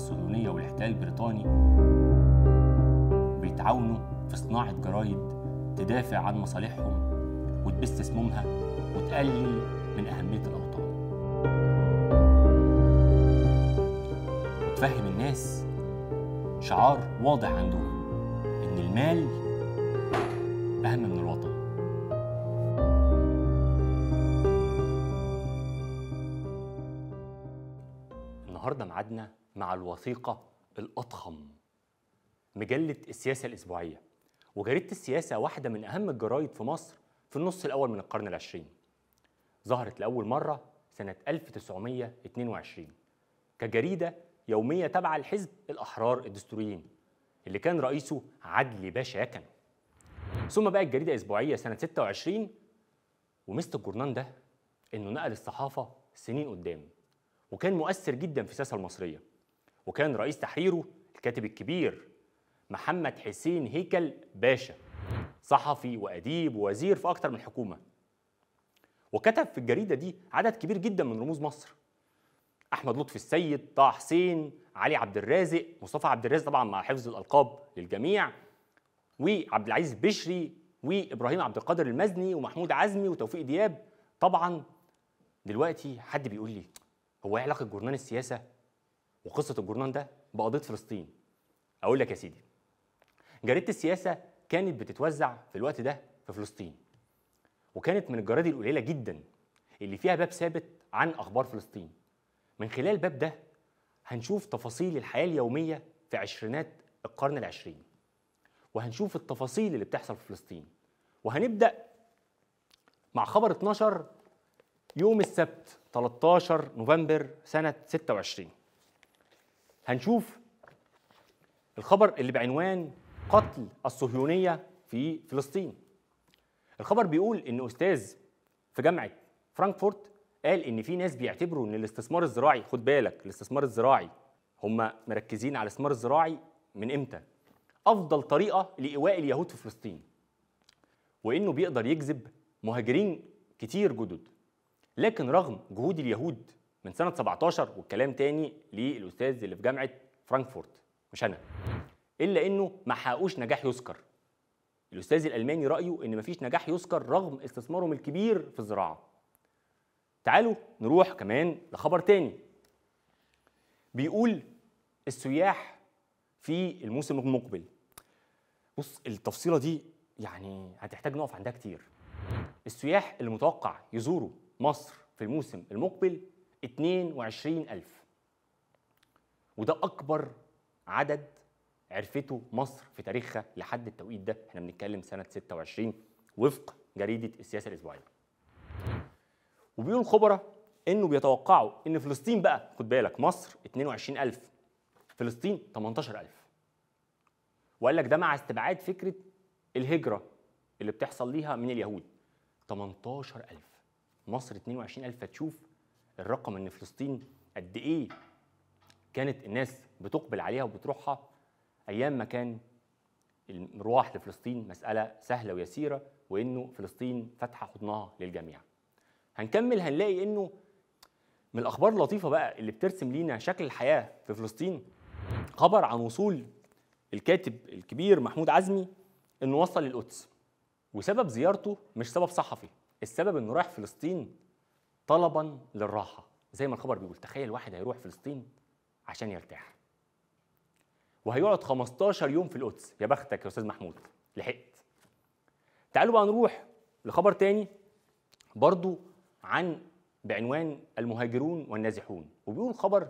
الصهيونية والاحتلال البريطاني بيتعاونوا في صناعة جرايد تدافع عن مصالحهم وتبث سمومها وتقلل من أهمية الأوطان وتفهم الناس شعار واضح عندهم إن المال أهم من الوطن النهارده ميعادنا مع الوثيقة الأضخم مجلة السياسة الأسبوعية وجريدة السياسة واحدة من أهم الجرايد في مصر في النص الأول من القرن العشرين ظهرت لأول مرة سنة 1922 كجريدة يومية تبع الحزب الأحرار الدستوريين اللي كان رئيسه عدلي باشا يكن ثم بقت جريدة أسبوعية سنة 26 ومست الجورنان ده إنه نقل الصحافة سنين قدام وكان مؤثر جدا في السياسة المصرية وكان رئيس تحريره الكاتب الكبير محمد حسين هيكل باشا صحفي وأديب ووزير في أكتر من حكومة وكتب في الجريدة دي عدد كبير جدا من رموز مصر أحمد لطفي السيد، طه حسين، علي عبد الرازق، مصطفى عبد الرازق طبعا مع حفظ الألقاب للجميع وعبد العزيز بشري وإبراهيم عبد القادر المزني ومحمود عزمي وتوفيق دياب طبعا دلوقتي حد بيقول لي هو ايه علاقه جورنال السياسه وقصه الجورنان ده بقضيه فلسطين اقول لك يا سيدي جريده السياسه كانت بتتوزع في الوقت ده في فلسطين وكانت من الجرايد القليله جدا اللي فيها باب ثابت عن اخبار فلسطين من خلال الباب ده هنشوف تفاصيل الحياه اليوميه في عشرينات القرن العشرين وهنشوف التفاصيل اللي بتحصل في فلسطين وهنبدا مع خبر 12 يوم السبت 13 نوفمبر سنه 26 هنشوف الخبر اللي بعنوان قتل الصهيونية في فلسطين الخبر بيقول إن أستاذ في جامعة فرانكفورت قال إن في ناس بيعتبروا إن الاستثمار الزراعي خد بالك الاستثمار الزراعي هم مركزين على الاستثمار الزراعي من إمتى؟ أفضل طريقة لإيواء اليهود في فلسطين وإنه بيقدر يجذب مهاجرين كتير جدد لكن رغم جهود اليهود من سنه 17 والكلام تاني للاستاذ اللي في جامعه فرانكفورت مش انا الا انه ما حققوش نجاح يذكر الاستاذ الالماني رايه ان مفيش نجاح يذكر رغم استثمارهم الكبير في الزراعه تعالوا نروح كمان لخبر تاني بيقول السياح في الموسم المقبل بص التفصيله دي يعني هتحتاج نقف عندها كتير السياح اللي متوقع يزوروا مصر في الموسم المقبل 22000 وده أكبر عدد عرفته مصر في تاريخها لحد التوقيت ده احنا بنتكلم سنة 26 وفق جريدة السياسة الأسبوعية وبيقول الخبراء انه بيتوقعوا ان فلسطين بقى خد بالك مصر 22000 فلسطين 18000 وقال لك ده مع استبعاد فكرة الهجرة اللي بتحصل ليها من اليهود 18000 مصر 22000 فتشوف الرقم ان فلسطين قد ايه كانت الناس بتقبل عليها وبتروحها ايام ما كان المروح لفلسطين مساله سهله ويسيره وانه فلسطين فاتحه حضنها للجميع هنكمل هنلاقي انه من الاخبار اللطيفه بقى اللي بترسم لينا شكل الحياه في فلسطين خبر عن وصول الكاتب الكبير محمود عزمي انه وصل للقدس وسبب زيارته مش سبب صحفي السبب انه رايح فلسطين طلبا للراحه زي ما الخبر بيقول تخيل واحد هيروح فلسطين عشان يرتاح وهيقعد 15 يوم في القدس يا بختك يا استاذ محمود لحقت تعالوا بقى نروح لخبر تاني برضو عن بعنوان المهاجرون والنازحون وبيقول خبر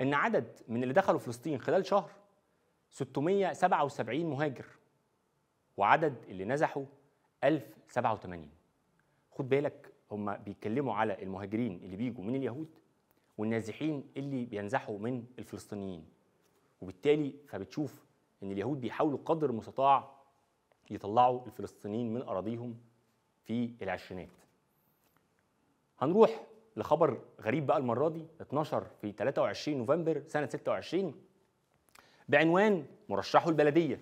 ان عدد من اللي دخلوا فلسطين خلال شهر 677 مهاجر وعدد اللي نزحوا 1087 خد بالك هم بيتكلموا على المهاجرين اللي بيجوا من اليهود والنازحين اللي بينزحوا من الفلسطينيين وبالتالي فبتشوف ان اليهود بيحاولوا قدر المستطاع يطلعوا الفلسطينيين من اراضيهم في العشرينات هنروح لخبر غريب بقى المره دي اتنشر في 23 نوفمبر سنه 26 بعنوان مرشحوا البلديه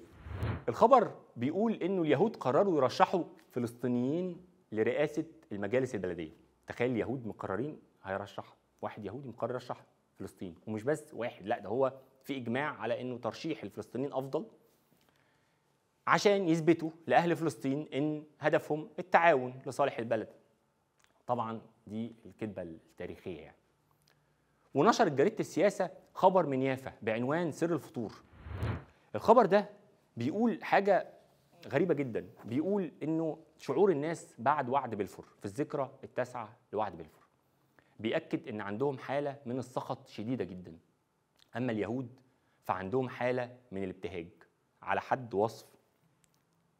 الخبر بيقول انه اليهود قرروا يرشحوا فلسطينيين لرئاسه المجالس البلديه تخيل اليهود مقررين هيرشح واحد يهودي مقرر يرشح فلسطين ومش بس واحد لا ده هو في اجماع على انه ترشيح الفلسطينيين افضل عشان يثبتوا لاهل فلسطين ان هدفهم التعاون لصالح البلد طبعا دي الكذبه التاريخيه يعني ونشرت جريده السياسه خبر من يافا بعنوان سر الفطور الخبر ده بيقول حاجه غريبه جدا بيقول انه شعور الناس بعد وعد بلفور في الذكرى التاسعه لوعد بلفور بيأكد ان عندهم حاله من السخط شديده جدا اما اليهود فعندهم حاله من الابتهاج على حد وصف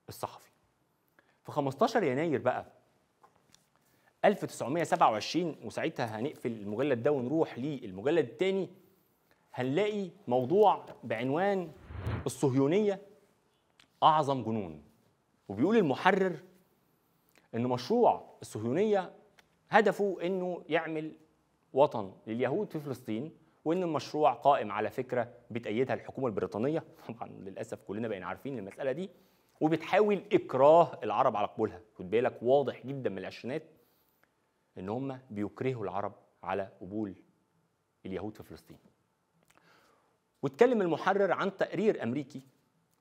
الصحفي في 15 يناير بقى 1927 وساعتها هنقفل المجلد ده ونروح للمجلد الثاني هنلاقي موضوع بعنوان الصهيونيه أعظم جنون وبيقول المحرر إن مشروع الصهيونية هدفه إنه يعمل وطن لليهود في فلسطين وإن المشروع قائم على فكرة بتأيدها الحكومة البريطانية طبعا للأسف كلنا بقينا عارفين المسألة دي وبتحاول إكراه العرب على قبولها خد بالك واضح جدا من العشرينات إن هم بيكرهوا العرب على قبول اليهود في فلسطين واتكلم المحرر عن تقرير أمريكي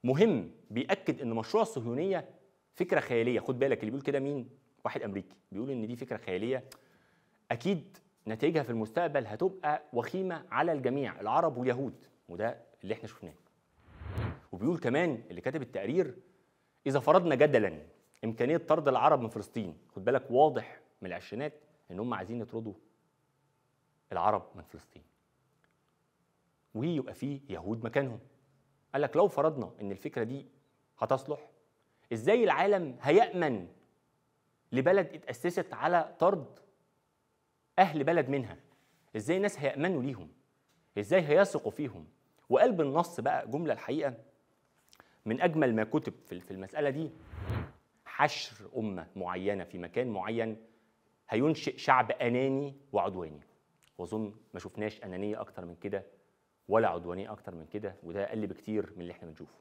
مهم بيأكد ان مشروع الصهيونيه فكره خياليه خد بالك اللي بيقول كده مين واحد امريكي بيقول ان دي فكره خياليه اكيد نتائجها في المستقبل هتبقى وخيمه على الجميع العرب واليهود وده اللي احنا شفناه وبيقول كمان اللي كاتب التقرير اذا فرضنا جدلا امكانيه طرد العرب من فلسطين خد بالك واضح من العشرينات ان هم عايزين يطردوا العرب من فلسطين ويبقى فيه يهود مكانهم قال لك لو فرضنا ان الفكره دي هتصلح ازاي العالم هيامن لبلد اتاسست على طرد اهل بلد منها ازاي الناس هيامنوا ليهم ازاي هيثقوا فيهم وقال بالنص بقى جمله الحقيقه من اجمل ما كتب في المساله دي حشر امه معينه في مكان معين هينشئ شعب اناني وعدواني واظن ما شفناش انانيه اكتر من كده ولا عدوانيه اكتر من كده وده اقل بكتير من اللي احنا بنشوفه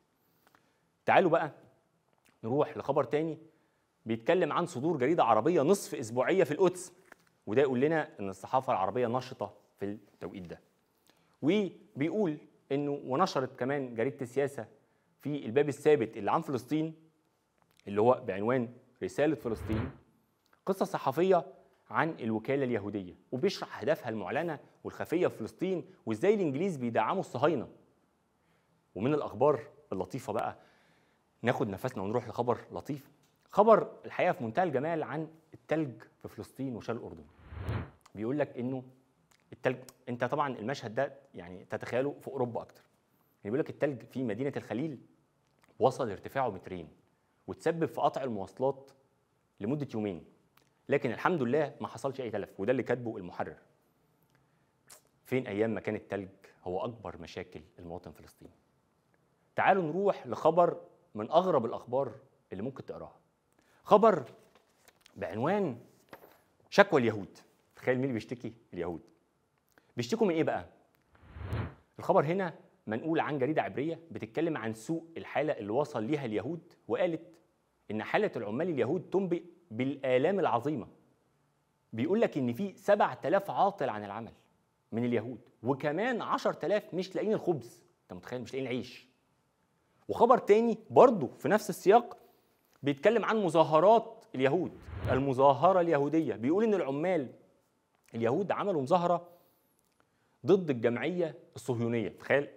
تعالوا بقى نروح لخبر تاني بيتكلم عن صدور جريده عربيه نصف اسبوعيه في القدس وده يقول لنا ان الصحافه العربيه نشطه في التوقيت ده وبيقول انه ونشرت كمان جريده السياسه في الباب الثابت اللي عن فلسطين اللي هو بعنوان رساله فلسطين قصه صحفيه عن الوكالة اليهودية وبيشرح أهدافها المعلنة والخفية في فلسطين وإزاي الإنجليز بيدعموا الصهاينة ومن الأخبار اللطيفة بقى ناخد نفسنا ونروح لخبر لطيف خبر الحقيقة في منتهى الجمال عن التلج في فلسطين وشال الأردن بيقول لك إنه التلج أنت طبعا المشهد ده يعني تتخيله في أوروبا أكتر يعني بيقول لك التلج في مدينة الخليل وصل ارتفاعه مترين وتسبب في قطع المواصلات لمدة يومين لكن الحمد لله ما حصلش اي تلف وده اللي كاتبه المحرر فين ايام ما كان التلج هو اكبر مشاكل المواطن الفلسطيني تعالوا نروح لخبر من اغرب الاخبار اللي ممكن تقراها خبر بعنوان شكوى اليهود تخيل مين بيشتكي اليهود بيشتكوا من ايه بقى الخبر هنا منقول عن جريده عبريه بتتكلم عن سوء الحاله اللي وصل ليها اليهود وقالت ان حاله العمال اليهود تنبئ بالآلام العظيمة بيقول لك إن في 7000 عاطل عن العمل من اليهود وكمان 10000 مش لاقيين الخبز أنت متخيل مش لاقيين العيش وخبر تاني برضه في نفس السياق بيتكلم عن مظاهرات اليهود المظاهرة اليهودية بيقول إن العمال اليهود عملوا مظاهرة ضد الجمعية الصهيونية تخيل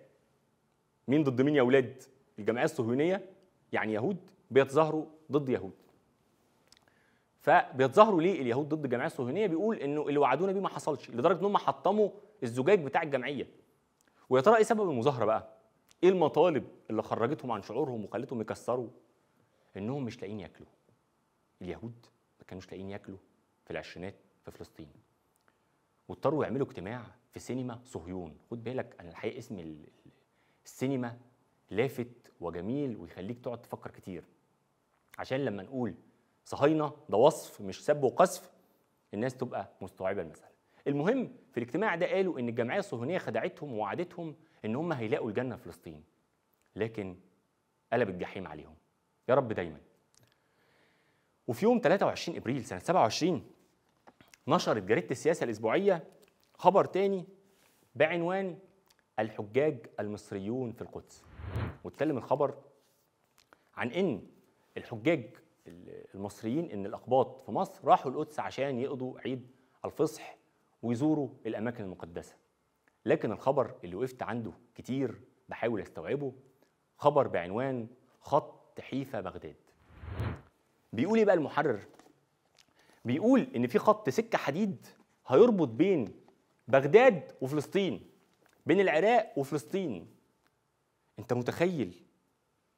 مين ضد مين يا أولاد الجمعية الصهيونية يعني يهود بيتظاهروا ضد يهود فبيتظاهروا ليه اليهود ضد الجمعيه الصهيونيه بيقول انه اللي وعدونا بيه ما حصلش لدرجه انهم حطموا الزجاج بتاع الجمعيه ويا ترى ايه سبب المظاهره بقى ايه المطالب اللي خرجتهم عن شعورهم وخلتهم يكسروا انهم مش لاقيين ياكلوا اليهود ما كانوش لاقيين ياكلوا في العشرينات في فلسطين واضطروا يعملوا اجتماع في سينما صهيون خد بالك انا الحقيقه اسم السينما لافت وجميل ويخليك تقعد تفكر كتير عشان لما نقول صهاينه ده وصف مش سب وقذف الناس تبقى مستوعبه المساله المهم في الاجتماع ده قالوا ان الجمعيه الصهيونيه خدعتهم ووعدتهم ان هم هيلاقوا الجنه في فلسطين لكن قلب الجحيم عليهم يا رب دايما وفي يوم 23 ابريل سنه 27 نشرت جريده السياسه الاسبوعيه خبر تاني بعنوان الحجاج المصريون في القدس واتكلم الخبر عن ان الحجاج المصريين ان الاقباط في مصر راحوا القدس عشان يقضوا عيد الفصح ويزوروا الاماكن المقدسه لكن الخبر اللي وقفت عنده كتير بحاول استوعبه خبر بعنوان خط حيفا بغداد بيقول ايه بقى المحرر بيقول ان في خط سكه حديد هيربط بين بغداد وفلسطين بين العراق وفلسطين انت متخيل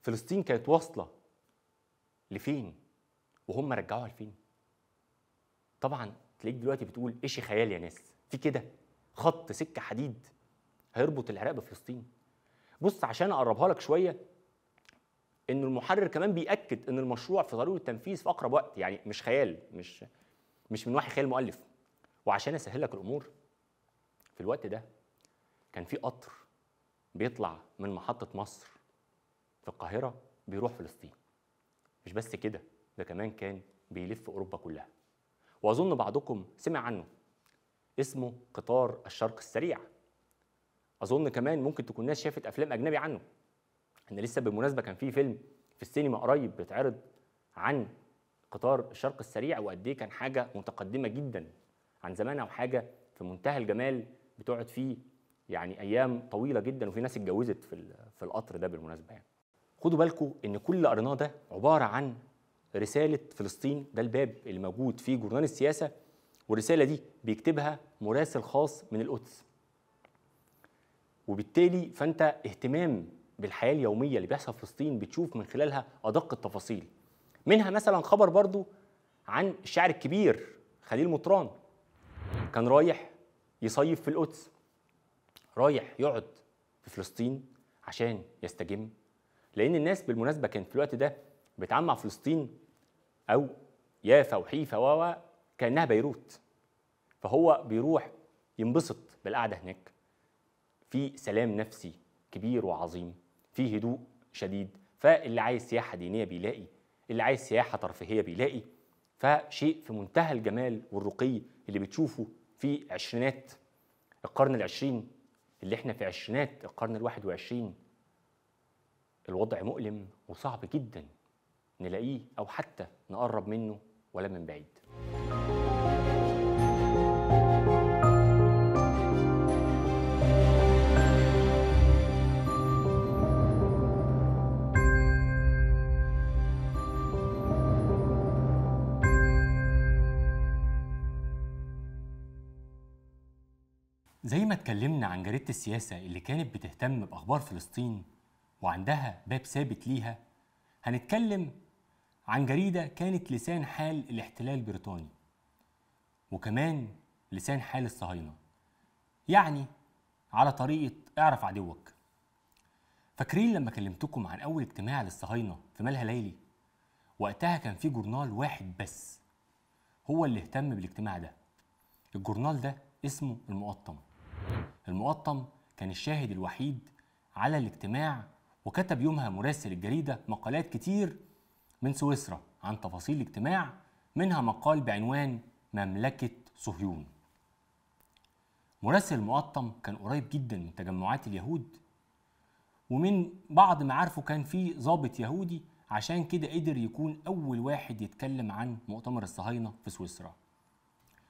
فلسطين كانت واصله لفين وهم رجعوها لفين طبعا تلاقيك دلوقتي بتقول ايش خيال يا ناس في كده خط سكه حديد هيربط العراق بفلسطين بص عشان اقربها لك شويه ان المحرر كمان بياكد ان المشروع في ضروره التنفيذ في اقرب وقت يعني مش خيال مش مش من وحي خيال مؤلف وعشان اسهل لك الامور في الوقت ده كان في قطر بيطلع من محطه مصر في القاهره بيروح فلسطين مش بس كده ده كمان كان بيلف أوروبا كلها وأظن بعضكم سمع عنه اسمه قطار الشرق السريع أظن كمان ممكن تكون ناس شافت أفلام أجنبي عنه أنا لسه بالمناسبة كان في فيلم في السينما قريب بيتعرض عن قطار الشرق السريع وقد إيه كان حاجة متقدمة جدا عن زمانها وحاجة في منتهى الجمال بتقعد فيه يعني ايام طويله جدا وفي ناس اتجوزت في في القطر ده بالمناسبه يعني خدوا بالكم ان كل اللي قريناه ده عباره عن رساله فلسطين ده الباب اللي موجود في جورنال السياسه والرساله دي بيكتبها مراسل خاص من القدس وبالتالي فانت اهتمام بالحياه اليوميه اللي بيحصل في فلسطين بتشوف من خلالها ادق التفاصيل منها مثلا خبر برضو عن الشاعر الكبير خليل مطران كان رايح يصيف في القدس رايح يقعد في فلسطين عشان يستجم لان الناس بالمناسبه كانت في الوقت ده بتعمع فلسطين او يافا وحيفا و كانها بيروت فهو بيروح ينبسط بالقعده هناك في سلام نفسي كبير وعظيم في هدوء شديد فاللي عايز سياحه دينيه بيلاقي اللي عايز سياحه ترفيهيه بيلاقي فشيء في منتهى الجمال والرقي اللي بتشوفه في عشرينات القرن العشرين اللي احنا في عشرينات القرن الواحد وعشرين الوضع مؤلم وصعب جدا نلاقيه أو حتى نقرب منه ولا من بعيد زي ما اتكلمنا عن جريدة السياسة اللي كانت بتهتم بأخبار فلسطين وعندها باب ثابت ليها هنتكلم عن جريدة كانت لسان حال الاحتلال البريطاني وكمان لسان حال الصهاينة يعني على طريقة اعرف عدوك فاكرين لما كلمتكم عن أول اجتماع للصهاينة في مالها ليلي وقتها كان في جورنال واحد بس هو اللي اهتم بالاجتماع ده الجورنال ده اسمه المقطم المقطم كان الشاهد الوحيد على الاجتماع وكتب يومها مراسل الجريدة مقالات كتير من سويسرا عن تفاصيل الاجتماع منها مقال بعنوان مملكة صهيون مراسل المقطم كان قريب جدا من تجمعات اليهود ومن بعض معارفه كان في ضابط يهودي عشان كده قدر يكون أول واحد يتكلم عن مؤتمر الصهاينة في سويسرا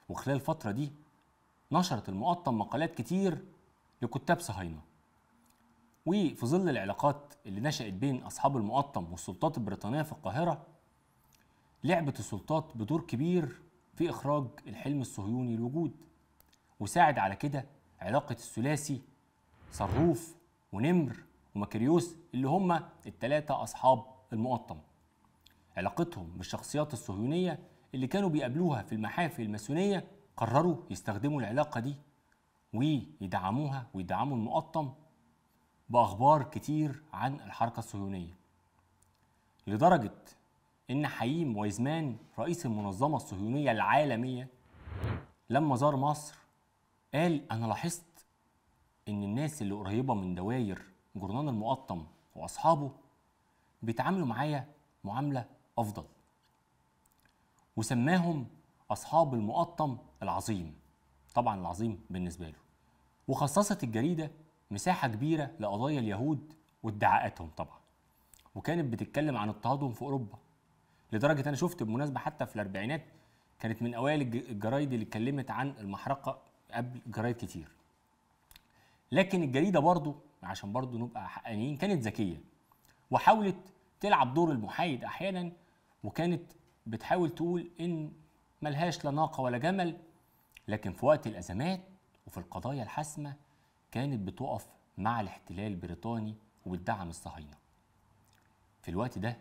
وخلال الفترة دي نشرت المقطم مقالات كتير لكتاب صهاينة وفي ظل العلاقات اللي نشأت بين أصحاب المقطم والسلطات البريطانية في القاهرة لعبت السلطات بدور كبير في إخراج الحلم الصهيوني الوجود وساعد على كده علاقة الثلاثي صروف ونمر ومكريوس اللي هما التلاتة أصحاب المقطم علاقتهم بالشخصيات الصهيونية اللي كانوا بيقابلوها في المحافل الماسونية قرروا يستخدموا العلاقة دي ويدعموها ويدعموا المقطم باخبار كتير عن الحركه الصهيونيه لدرجه ان حييم وايزمان رئيس المنظمه الصهيونيه العالميه لما زار مصر قال انا لاحظت ان الناس اللي قريبه من دواير جرنان المقطم واصحابه بيتعاملوا معايا معامله افضل وسماهم اصحاب المقطم العظيم طبعا العظيم بالنسبه له وخصصت الجريده مساحة كبيرة لقضايا اليهود وادعاءاتهم طبعا وكانت بتتكلم عن اضطهادهم في أوروبا لدرجة أنا شفت بمناسبه حتى في الأربعينات كانت من أوائل الجرايد اللي اتكلمت عن المحرقة قبل جرايد كتير لكن الجريدة برضو عشان برضو نبقى حقانيين كانت ذكية وحاولت تلعب دور المحايد أحيانا وكانت بتحاول تقول إن ملهاش لا ناقة ولا جمل لكن في وقت الأزمات وفي القضايا الحاسمة كانت بتقف مع الاحتلال البريطاني وبتدعم الصهاينة في الوقت ده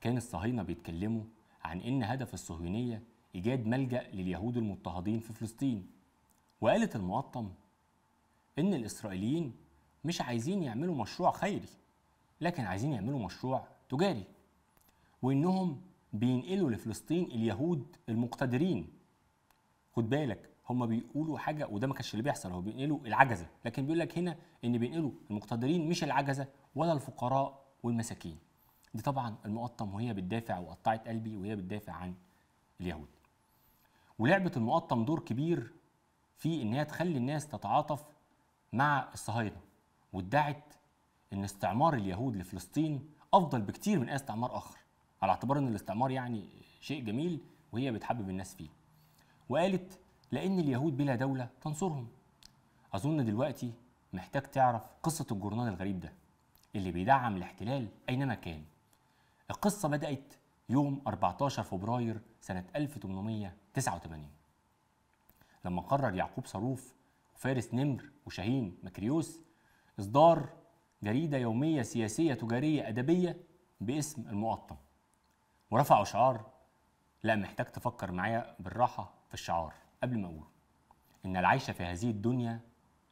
كان الصهاينة بيتكلموا عن إن هدف الصهيونية إيجاد ملجأ لليهود المضطهدين في فلسطين وقالت المقطم إن الإسرائيليين مش عايزين يعملوا مشروع خيري لكن عايزين يعملوا مشروع تجاري وإنهم بينقلوا لفلسطين اليهود المقتدرين خد بالك هم بيقولوا حاجه وده ما كانش اللي بيحصل هو بينقلوا العجزه لكن بيقول لك هنا ان بينقلوا المقتدرين مش العجزه ولا الفقراء والمساكين دي طبعا المقطم وهي بتدافع وقطعت قلبي وهي بتدافع عن اليهود ولعبه المقطم دور كبير في ان هي تخلي الناس تتعاطف مع الصهاينه وادعت ان استعمار اليهود لفلسطين افضل بكتير من اي استعمار اخر على اعتبار ان الاستعمار يعني شيء جميل وهي بتحبب الناس فيه وقالت لأن اليهود بلا دولة تنصرهم أظن دلوقتي محتاج تعرف قصة الجورنال الغريب ده اللي بيدعم الاحتلال أينما كان القصة بدأت يوم 14 فبراير سنة 1889 لما قرر يعقوب صاروف وفارس نمر وشاهين مكريوس إصدار جريدة يومية سياسية تجارية أدبية باسم المقطم ورفعوا شعار لا محتاج تفكر معايا بالراحة في الشعار قبل ما أقوله إن العيش في هذه الدنيا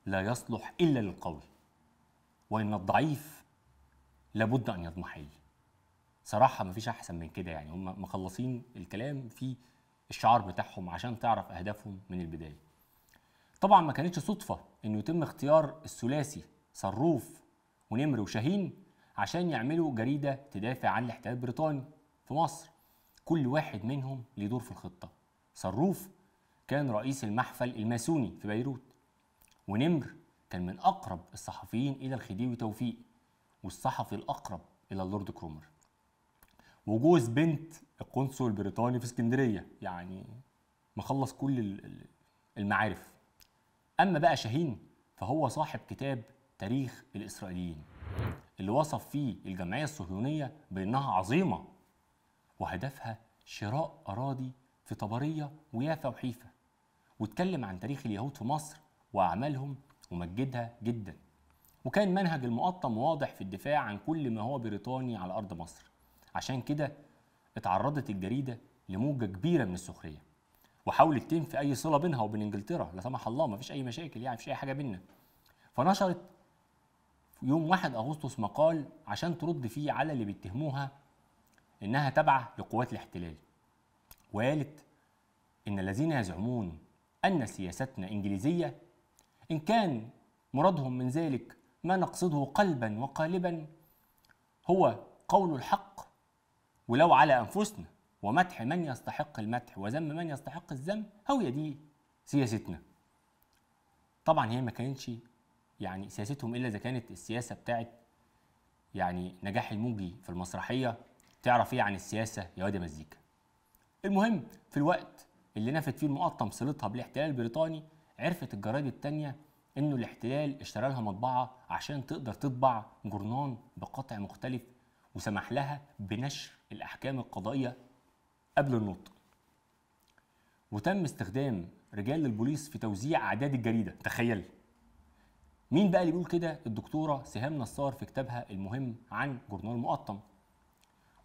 لا يصلح إلا للقوي وإن الضعيف لابد أن يضمحل صراحة مفيش أحسن من كده يعني هم مخلصين الكلام في الشعار بتاعهم عشان تعرف أهدافهم من البداية طبعا ما كانتش صدفة إنه يتم اختيار الثلاثي صروف ونمر وشاهين عشان يعملوا جريدة تدافع عن الاحتلال البريطاني في مصر كل واحد منهم ليه دور في الخطة صروف كان رئيس المحفل الماسوني في بيروت ونمر كان من أقرب الصحفيين إلى الخديوي توفيق والصحفي الأقرب إلى اللورد كرومر وجوز بنت القنصل البريطاني في اسكندرية يعني مخلص كل المعارف أما بقى شاهين فهو صاحب كتاب تاريخ الإسرائيليين اللي وصف فيه الجمعية الصهيونية بأنها عظيمة وهدفها شراء أراضي في طبرية ويافا وحيفا واتكلم عن تاريخ اليهود في مصر وأعمالهم ومجدها جدا وكان منهج المقطم واضح في الدفاع عن كل ما هو بريطاني على أرض مصر عشان كده اتعرضت الجريدة لموجة كبيرة من السخرية وحاولت تنفي أي صلة بينها وبين إنجلترا لا سمح الله ما فيش أي مشاكل يعني فيش أي حاجة بينا فنشرت في يوم 1 أغسطس مقال عشان ترد فيه على اللي بيتهموها إنها تابعة لقوات الاحتلال وقالت إن الذين يزعمون أن سياستنا إنجليزية إن كان مرادهم من ذلك ما نقصده قلبا وقالبا هو قول الحق ولو على أنفسنا ومدح من يستحق المدح وذم من يستحق الذم هو دي سياستنا طبعا هي ما كانتش يعني سياستهم إلا إذا كانت السياسة بتاعت يعني نجاح الموجي في المسرحية تعرف إيه عن السياسة يا واد مزيكا المهم في الوقت اللي نفت فيه المقطم صلتها بالاحتلال البريطاني عرفت الجرايد التانية انه الاحتلال اشترى لها مطبعة عشان تقدر تطبع جورنان بقطع مختلف وسمح لها بنشر الاحكام القضائية قبل النطق وتم استخدام رجال البوليس في توزيع اعداد الجريدة تخيل مين بقى اللي بيقول كده الدكتورة سهام نصار في كتابها المهم عن جورنال مقطم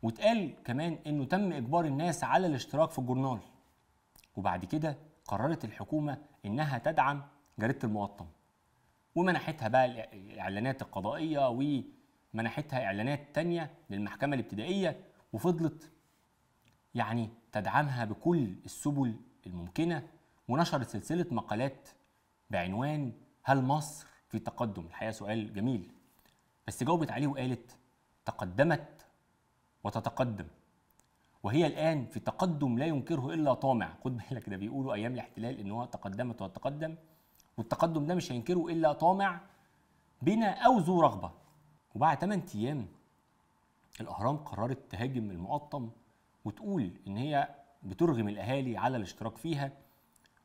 واتقال كمان انه تم اجبار الناس على الاشتراك في الجورنال وبعد كده قررت الحكومة إنها تدعم جريدة المواطن ومنحتها بقى الإعلانات القضائية ومنحتها إعلانات تانية للمحكمة الابتدائية وفضلت يعني تدعمها بكل السبل الممكنة ونشرت سلسلة مقالات بعنوان هل مصر في تقدم؟ الحقيقة سؤال جميل بس جاوبت عليه وقالت تقدمت وتتقدم وهي الآن في تقدم لا ينكره إلا طامع خد بالك ده بيقولوا أيام الاحتلال إن هو تقدمت وتقدم والتقدم ده مش هينكره إلا طامع بنا أو ذو رغبة وبعد 8 أيام الأهرام قررت تهاجم المقطم وتقول إن هي بترغم الأهالي على الاشتراك فيها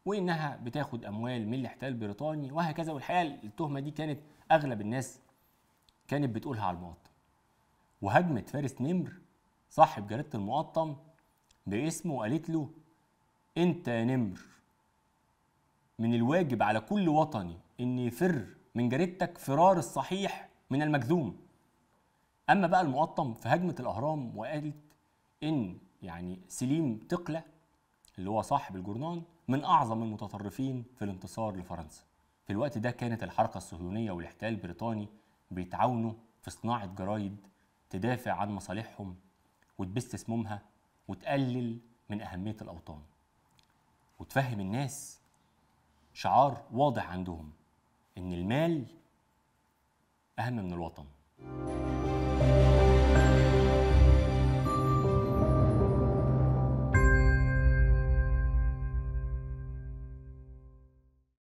وإنها بتاخد أموال من الاحتلال البريطاني وهكذا والحقيقة التهمة دي كانت أغلب الناس كانت بتقولها على المقطم وهجمت فارس نمر صاحب جريدة المقطم باسمه وقالت له أنت يا نمر من الواجب على كل وطني إن يفر من جريدتك فرار الصحيح من المجذوم أما بقى المقطم في هجمة الأهرام وقالت إن يعني سليم تقلة اللي هو صاحب الجورنان من أعظم المتطرفين في الانتصار لفرنسا في الوقت ده كانت الحركة الصهيونية والاحتلال البريطاني بيتعاونوا في صناعة جرايد تدافع عن مصالحهم وتبث سمومها وتقلل من أهمية الأوطان وتفهم الناس شعار واضح عندهم إن المال أهم من الوطن